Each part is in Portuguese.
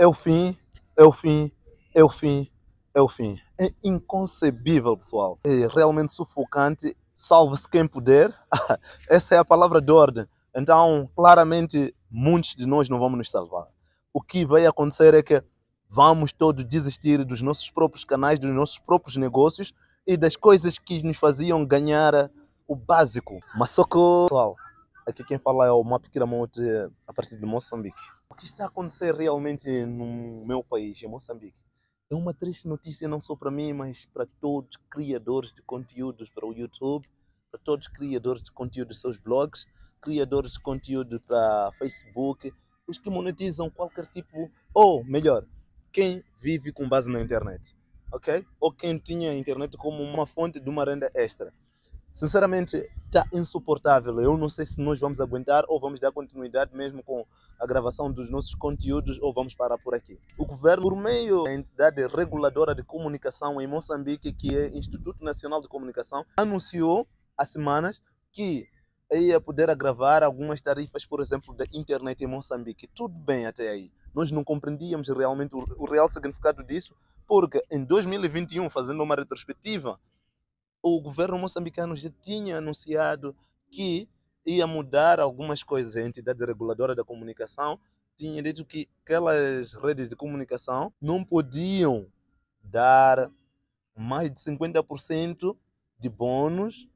é o fim, é o fim, é o fim, é o fim. É inconcebível, pessoal. É realmente sufocante. Salve-se quem puder. Essa é a palavra de ordem. Então, claramente, muitos de nós não vamos nos salvar. O que vai acontecer é que vamos todos desistir dos nossos próprios canais, dos nossos próprios negócios e das coisas que nos faziam ganhar o básico. Mas só pessoal. Aqui quem fala é o Map Kiramonte, a partir de Moçambique. O que está a acontecer realmente no meu país, em Moçambique, é uma triste notícia não só para mim, mas para todos os criadores de conteúdos para o YouTube, para todos os criadores de conteúdo dos seus blogs, criadores de conteúdo para Facebook, os que monetizam qualquer tipo, ou melhor, quem vive com base na internet, ok? Ou quem tinha a internet como uma fonte de uma renda extra. Sinceramente, está insuportável. Eu não sei se nós vamos aguentar ou vamos dar continuidade mesmo com a gravação dos nossos conteúdos ou vamos parar por aqui. O governo, por meio da entidade reguladora de comunicação em Moçambique, que é Instituto Nacional de Comunicação, anunciou há semanas que ia poder agravar algumas tarifas, por exemplo, da internet em Moçambique. Tudo bem até aí. Nós não compreendíamos realmente o, o real significado disso, porque em 2021, fazendo uma retrospectiva, o governo moçambicano já tinha anunciado que ia mudar algumas coisas. A entidade reguladora da comunicação tinha dito que aquelas redes de comunicação não podiam dar mais de 50% de bônus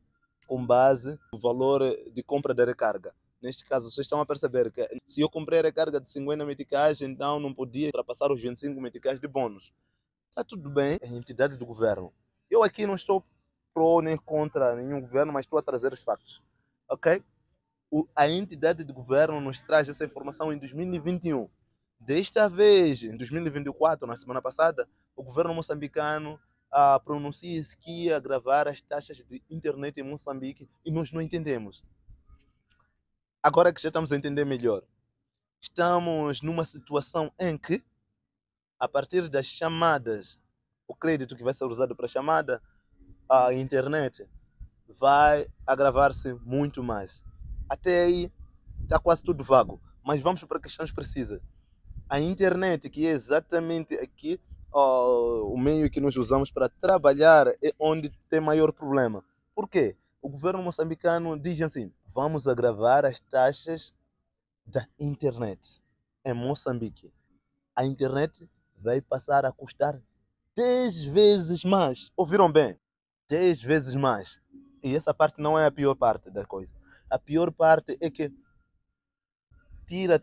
com base no valor de compra da recarga. Neste caso, vocês estão a perceber que se eu comprei a recarga de 50 meticais, então não podia ultrapassar os 25 meticais de bônus. Está tudo bem, é a entidade do governo. Eu aqui não estou pró nem contra nenhum governo, mas estou a trazer os factos. Ok? O, a entidade de governo nos traz essa informação em 2021. Desta vez, em 2024, na semana passada, o governo moçambicano ah, pronuncia-se que ia gravar as taxas de internet em Moçambique e nós não entendemos. Agora que já estamos a entender melhor, estamos numa situação em que, a partir das chamadas, o crédito que vai ser usado para a chamada, a internet vai agravar-se muito mais. Até aí está quase tudo vago, mas vamos para questões precisas. A internet, que é exatamente aqui o meio que nós usamos para trabalhar, é onde tem maior problema. Por quê? O governo moçambicano diz assim: vamos agravar as taxas da internet em Moçambique. A internet vai passar a custar 10 vezes mais. Ouviram bem? 10 vezes mais. E essa parte não é a pior parte da coisa. A pior parte é que tira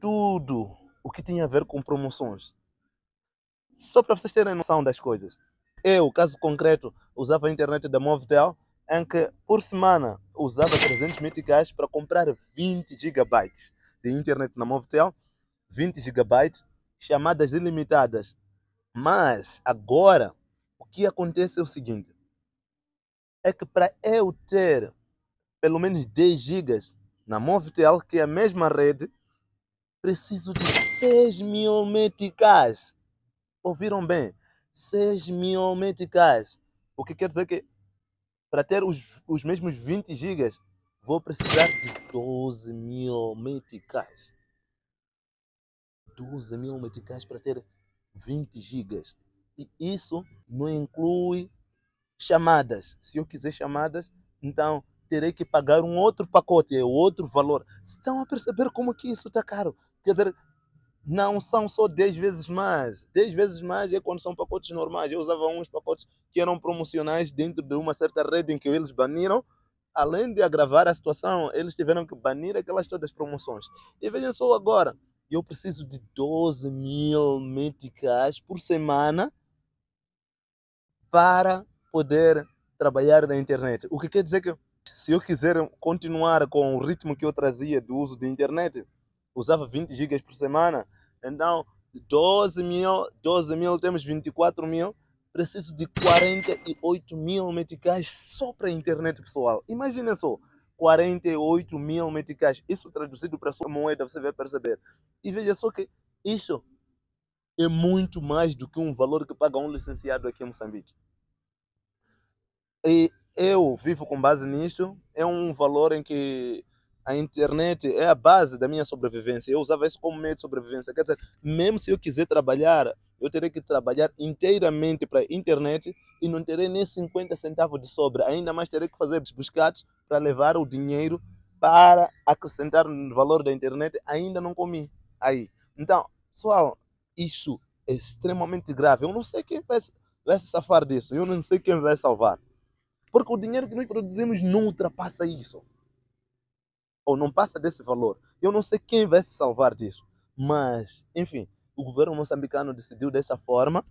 tudo o que tinha a ver com promoções. Só para vocês terem noção das coisas. Eu, caso concreto, usava a internet da Movitel em que por semana usava 300 meticais para comprar 20 gigabytes de internet na Movitel, 20 gigabytes, chamadas ilimitadas. Mas agora, o que acontece é o seguinte: é que para eu ter pelo menos 10 gigas na Movitel, que é a mesma rede, preciso de 6 mil meticais. Ouviram bem? 6 mil meticais. O que quer dizer que para ter os, os mesmos 20 gigas, vou precisar de 12 mil meticais. 12 mil meticais para ter 20 gigas. E isso não inclui chamadas. Se eu quiser chamadas, então terei que pagar um outro pacote, é outro valor. Vocês estão a perceber como que isso está caro? Quer dizer, não são só 10 vezes mais. 10 vezes mais é quando são pacotes normais. Eu usava uns pacotes que eram promocionais dentro de uma certa rede em que eles baniram. Além de agravar a situação, eles tiveram que banir aquelas todas as promoções. E vejam só agora, eu preciso de 12 mil meticais por semana para poder trabalhar na internet. O que quer dizer que se eu quiser continuar com o ritmo que eu trazia do uso de internet, usava 20 gigas por semana, então 12 mil, 12 mil temos 24 mil, preciso de 48 mil meticais só para a internet pessoal. Imagina só, 48 mil meticais, isso traduzido para a sua moeda, você vai perceber. E veja só que isso é muito mais do que um valor que paga um licenciado aqui em Moçambique. E eu vivo com base nisto. É um valor em que a internet é a base da minha sobrevivência. Eu usava isso como meio de sobrevivência. Quer dizer, mesmo se eu quiser trabalhar, eu terei que trabalhar inteiramente para a internet e não terei nem 50 centavos de sobra. Ainda mais terei que fazer biscates para levar o dinheiro para acrescentar no valor da internet. Ainda não comi aí. Então, pessoal, isso é extremamente grave. Eu não sei quem vai, vai se safar disso. Eu não sei quem vai salvar. Porque o dinheiro que nós produzimos não ultrapassa isso. Ou não passa desse valor. Eu não sei quem vai se salvar disso. Mas, enfim, o governo moçambicano decidiu dessa forma.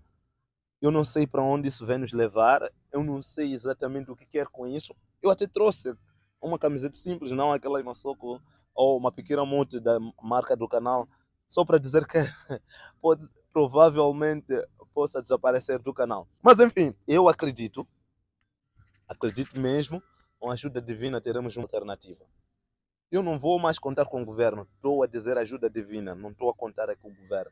Eu não sei para onde isso vai nos levar. Eu não sei exatamente o que quer com isso. Eu até trouxe uma camiseta simples, não aquela maçoco ou uma pequena monte da marca do canal, só para dizer que pode, provavelmente possa desaparecer do canal. Mas enfim, eu acredito Acredito mesmo, com a ajuda divina teremos uma alternativa. Eu não vou mais contar com o governo. Estou a dizer ajuda divina, não estou a contar é com o governo.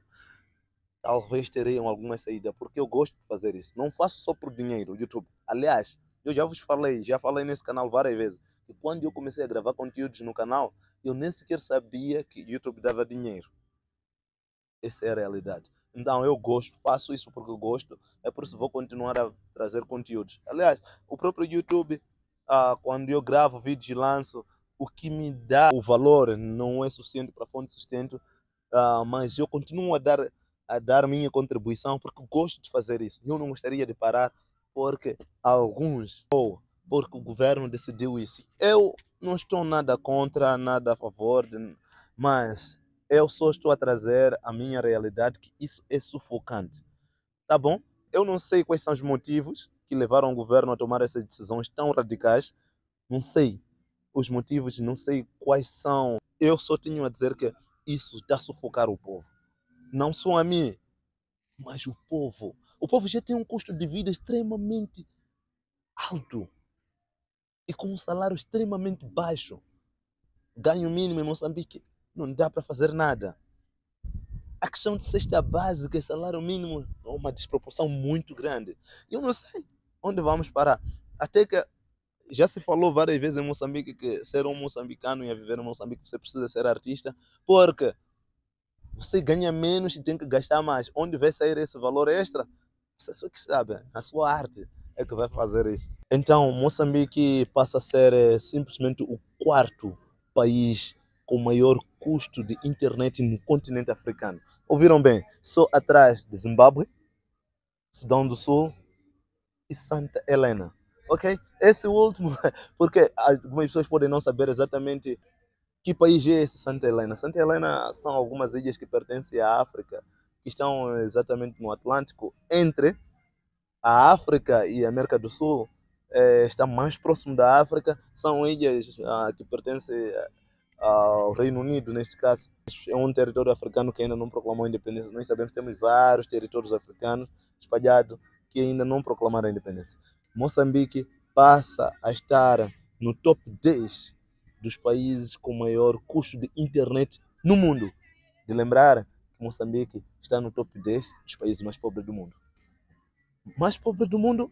Talvez teriam alguma saída, porque eu gosto de fazer isso. Não faço só por dinheiro, YouTube. Aliás, eu já vos falei, já falei nesse canal várias vezes, que quando eu comecei a gravar conteúdos no canal, eu nem sequer sabia que YouTube dava dinheiro. Essa é a realidade. Não, eu gosto, faço isso porque eu gosto, é por isso que vou continuar a trazer conteúdos. Aliás, o próprio YouTube, ah, quando eu gravo vídeos e lanço, o que me dá o valor não é suficiente para fonte de sustento, ah, mas eu continuo a dar, a dar minha contribuição porque gosto de fazer isso. Eu não gostaria de parar porque alguns ou porque o governo decidiu isso. Eu não estou nada contra, nada a favor, mas eu só estou a trazer a minha realidade que isso é sufocante. Tá bom? Eu não sei quais são os motivos que levaram o governo a tomar essas decisões tão radicais. Não sei os motivos, não sei quais são. Eu só tenho a dizer que isso está a sufocar o povo. Não só a mim, mas o povo. O povo já tem um custo de vida extremamente alto e com um salário extremamente baixo. Ganho mínimo em Moçambique não dá para fazer nada. A questão de cesta básica e salário mínimo é uma desproporção muito grande. Eu não sei onde vamos parar. Até que já se falou várias vezes em Moçambique que ser um moçambicano e viver em Moçambique você precisa ser artista, porque você ganha menos e tem que gastar mais. Onde vai sair esse valor extra? Você só que sabe, a sua arte é que vai fazer isso. Então, Moçambique passa a ser eh, simplesmente o quarto país com maior custo de internet no continente africano. Ouviram bem? Só atrás de Zimbábue, Sudão do Sul e Santa Helena. Ok? Esse é último, porque algumas pessoas podem não saber exatamente que país é esse Santa Helena. Santa Helena são algumas ilhas que pertencem à África, que estão exatamente no Atlântico, entre a África e a América do Sul. É, está mais próximo da África, são ilhas ah, que pertencem ao Reino Unido, neste caso. É um território africano que ainda não proclamou a independência. Nós sabemos que temos vários territórios africanos espalhados que ainda não proclamaram a independência. Moçambique passa a estar no top 10 dos países com maior custo de internet no mundo. De lembrar que Moçambique está no top 10 dos países mais pobres do mundo. Mais pobre do mundo,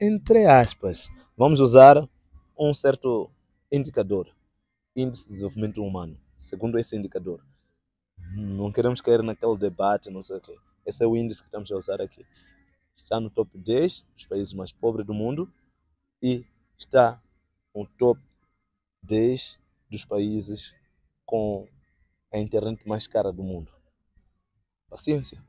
entre aspas. Vamos usar um certo indicador. Índice de Desenvolvimento Humano, segundo esse indicador. Não queremos cair naquele debate, não sei o quê. Esse é o índice que estamos a usar aqui. Está no top 10 dos países mais pobres do mundo e está no top 10 dos países com a internet mais cara do mundo. Paciência.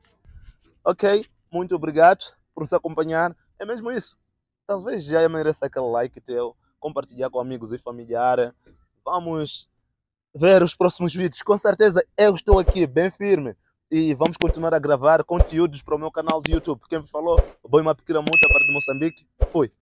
Ok, muito obrigado por nos acompanhar. É mesmo isso. Talvez já mereça aquele like teu, compartilhar com amigos e familiares. Vamos ver os próximos vídeos. Com certeza eu estou aqui bem firme e vamos continuar a gravar conteúdos para o meu canal de YouTube. Quem me falou, Boi pequena Muta para de Moçambique. Fui.